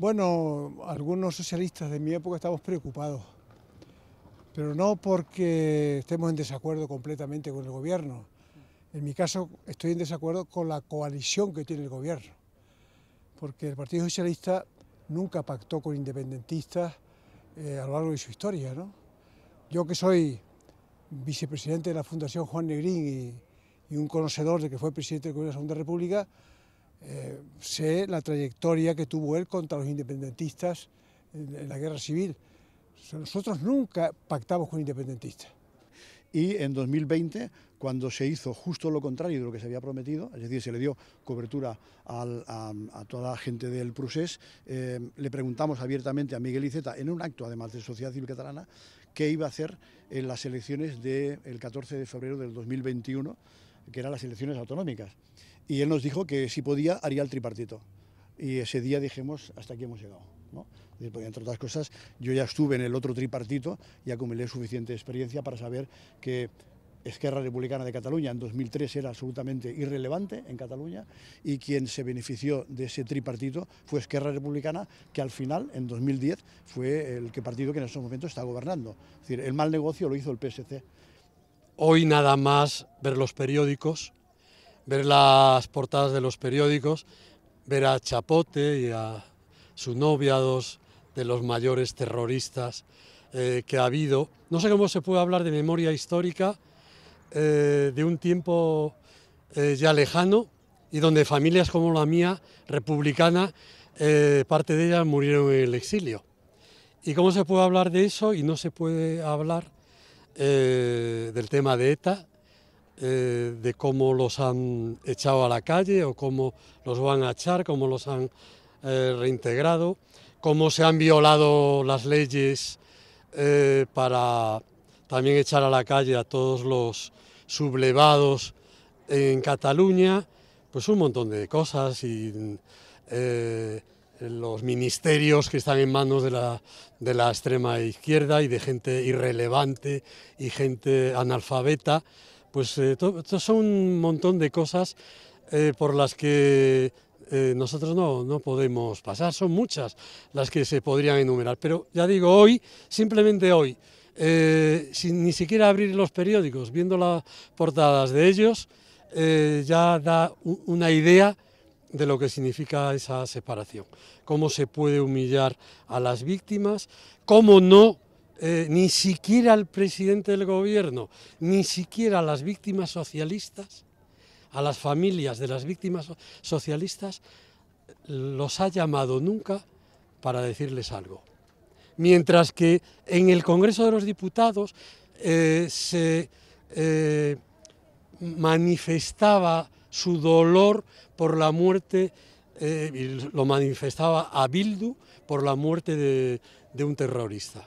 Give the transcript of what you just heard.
Bueno, algunos socialistas de mi época estamos preocupados, pero no porque estemos en desacuerdo completamente con el gobierno. En mi caso estoy en desacuerdo con la coalición que tiene el gobierno, porque el Partido Socialista nunca pactó con independentistas eh, a lo largo de su historia. Yo que soy vicepresidente de la Fundación Juan Negrín y, y un conocedor de que fue presidente del Gobierno de la Segunda República, eh, sé la trayectoria que tuvo él contra los independentistas en, la guerra civil. Nosotros nunca pactamos con independentistas y en 2020, cuando se hizo justo lo contrario de lo que se había prometido, es decir, se le dio cobertura a, toda la gente del Prusés, eh, le preguntamos abiertamente a Miguel Iceta, en un acto además de Sociedad Civil Catalana, qué iba a hacer en las elecciones del 14 de febrero del 2021, que eran las elecciones autonómicas y él nos dijo que si podía haría el tripartito. Y ese día dijimos, hasta aquí hemos llegado. ¿no? entre otras cosas, yo ya estuve en el otro tripartito y acumulé suficiente experiencia para saber que Esquerra Republicana de Cataluña en 2003 era absolutamente irrelevante en Cataluña y quien se benefició de ese tripartito fue Esquerra Republicana, que al final, en 2010, fue el que partido que en estos momentos está gobernando. decir, el mal negocio lo hizo el PSC. Hoy nada más ver los periódicos ver las portadas de los periódicos, ver a Chapote y a su novia, dos de los mayores terroristas eh, que ha habido. No sé cómo se puede hablar de memoria histórica eh, de un tiempo eh, ya lejano y donde familias como la mía, republicana, parte de ellas murieron en el exilio. ¿Y cómo se puede hablar de eso y no se puede hablar del tema de ETA, eh, de cómo los han echado a la calle o cómo los van a echar, cómo los han eh, reintegrado, cómo se han violado las leyes eh, para también echar a la calle a todos los sublevados en Cataluña, pues un montón de cosas y los ministerios que están en manos de la extrema izquierda y de gente irrelevante y gente analfabeta. Pues eh, todo, son un montón de cosas eh, por las que eh, nosotros no, no podemos pasar, son muchas las que se podrían enumerar, pero ya digo, hoy, simplemente hoy, sin ni siquiera abrir los periódicos, viendo las portadas de ellos, ya da una idea de lo que significa esa separación, cómo se puede humillar a las víctimas, cómo no eh, ni siquiera al presidente del gobierno, ni siquiera a las víctimas socialistas, a las familias de las víctimas socialistas, los ha llamado nunca para decirles algo. Mientras que en el Congreso de los Diputados eh, se eh, manifestaba su dolor por la muerte, lo manifestaba a Bildu por la muerte de un terrorista.